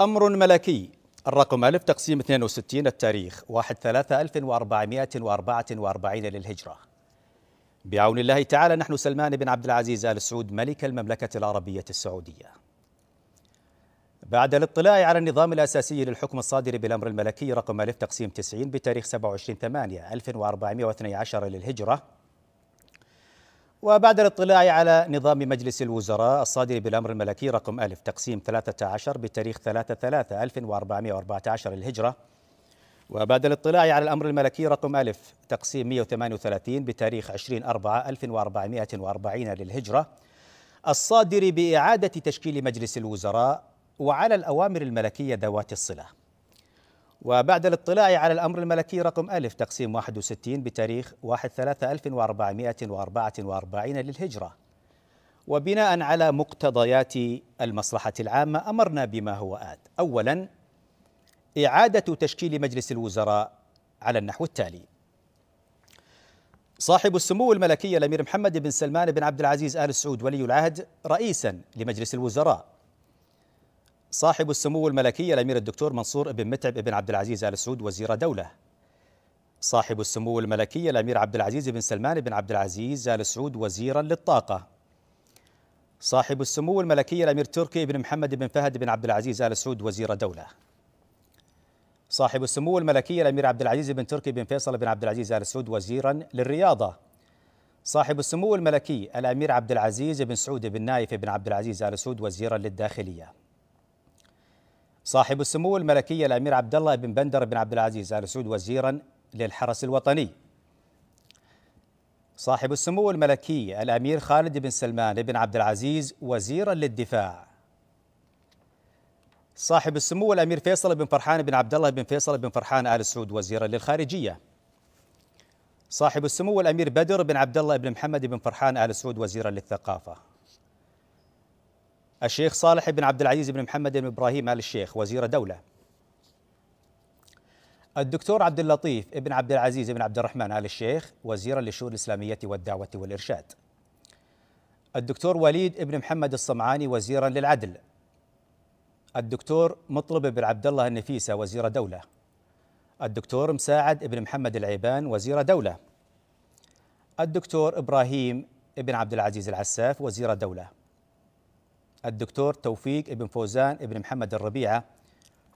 أمر ملكي الرقم ألف تقسيم 62 التاريخ 1 3 1444 للهجرة بعون الله تعالى نحن سلمان بن عبد العزيز آل سعود ملك المملكة العربية السعودية بعد الاطلاع على النظام الأساسي للحكم الصادر بالأمر الملكي رقم ألف تقسيم 90 بتاريخ 27 8 1412 للهجرة وبعد الاطلاع على نظام مجلس الوزراء الصادر بالأمر الملكي رقم ألف تقسيم 13 بتاريخ 3 3 1414 الهجرة وبعد الاطلاع على الأمر الملكي رقم ألف تقسيم 138 بتاريخ 20 4 1440 للهجرة الصادر بإعادة تشكيل مجلس الوزراء وعلى الأوامر الملكية ذوات الصلة وبعد الاطلاع على الأمر الملكي رقم ألف تقسيم 61 بتاريخ 1444 للهجرة وبناء على مقتضيات المصلحة العامة أمرنا بما هو آت أولا إعادة تشكيل مجلس الوزراء على النحو التالي صاحب السمو الملكي الأمير محمد بن سلمان بن عبد العزيز آل سعود ولي العهد رئيسا لمجلس الوزراء صاحب السمو الملكي الامير الدكتور منصور بن متعب بن عبد العزيز ال سعود وزير دوله. صاحب السمو الملكي الامير عبد العزيز بن سلمان بن عبد العزيز ال سعود وزيرا للطاقه. صاحب السمو الملكي الامير تركي بن محمد بن فهد بن عبد العزيز ال سعود وزير دوله. صاحب السمو الملكي الامير عبد العزيز بن تركي بن فيصل بن عبد العزيز ال سعود وزيرا للرياضه. صاحب السمو الملكي الامير عبد العزيز بن سعود بن نايف بن عبد العزيز ال سعود وزيرا للداخليه. صاحب السمو الملكي الامير عبد الله بن بندر بن عبد العزيز ال سعود وزيرا للحرس الوطني. صاحب السمو الملكي الامير خالد بن سلمان بن عبد العزيز وزيرا للدفاع. صاحب السمو الامير فيصل بن فرحان بن عبد الله بن فيصل بن فرحان ال سعود وزيرا للخارجيه. صاحب السمو الامير بدر بن عبد الله بن محمد بن فرحان ال سعود وزيرا للثقافه. الشيخ صالح بن عبد العزيز بن محمد بن ابراهيم ال الشيخ وزير دوله الدكتور عبد اللطيف بن عبد العزيز بن عبد الرحمن ال الشيخ وزيرا للشؤون الاسلاميه والدعوه والارشاد الدكتور وليد بن محمد الصمعاني وزيرا للعدل الدكتور مطلب بن عبد الله النفيسه وزير دوله الدكتور مساعد بن محمد العيبان وزير دوله الدكتور ابراهيم بن عبد العزيز العساف وزير دوله الدكتور توفيق ابن فوزان ابن محمد الربيعة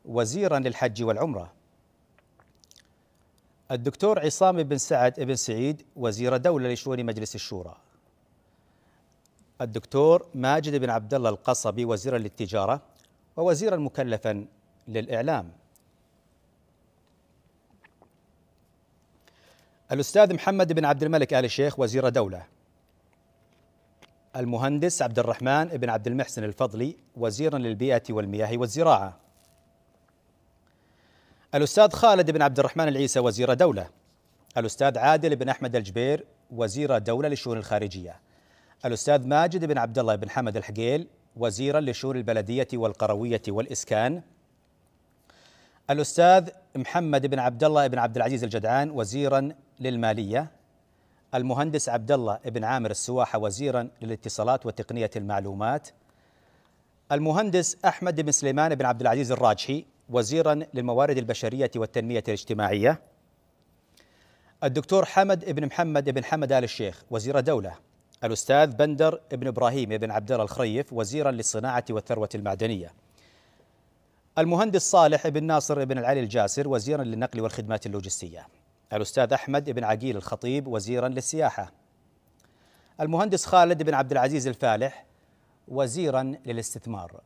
وزيرا للحج والعمرة الدكتور عصام بن سعد بن سعيد وزير دولة لشؤون مجلس الشورى الدكتور ماجد بن عبد الله القصبي وزيرا للتجارة ووزيرا مكلفا للإعلام الأستاذ محمد بن عبد الملك آل الشيخ وزير دولة المهندس عبد الرحمن بن عبد المحسن الفضلي وزيرا للبيئة والمياه والزراعة الأستاذ خالد بن عبد الرحمن العيسى وزير دولة الأستاذ عادل بن أحمد الجبير وزير دولة للشؤون الخارجية الأستاذ ماجد بن عبد الله بن حمد الحقيل وزيرا للشؤون البلدية والقروية والإسكان الأستاذ محمد بن عبد الله بن عبد العزيز الجدعان وزيرا للمالية المهندس عبد الله بن عامر السواحه وزيرا للاتصالات وتقنيه المعلومات المهندس احمد بن سليمان بن عبد العزيز الراجحي وزيرا للموارد البشريه والتنميه الاجتماعيه الدكتور حمد بن محمد بن حمد ال الشيخ وزير دوله الاستاذ بندر بن ابراهيم بن عبد الله الخريف وزيرا للصناعه والثروه المعدنيه المهندس صالح بن ناصر بن العلي الجاسر وزيرا للنقل والخدمات اللوجستيه الأستاذ أحمد بن عقيل الخطيب وزيرا للسياحة المهندس خالد بن عبد العزيز الفالح وزيرا للاستثمار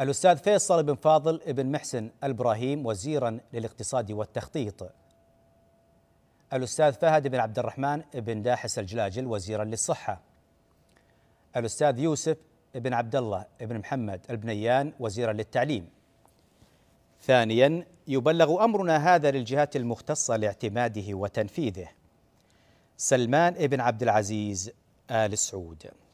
الأستاذ فيصل بن فاضل بن محسن البراهيم وزيرا للاقتصاد والتخطيط الأستاذ فهد بن عبد الرحمن بن داحس الجلاجل وزيرا للصحة الأستاذ يوسف بن عبد الله بن محمد البنيان وزيرا للتعليم ثانيا يبلغ أمرنا هذا للجهات المختصة لاعتماده وتنفيذه سلمان بن عبد العزيز آل سعود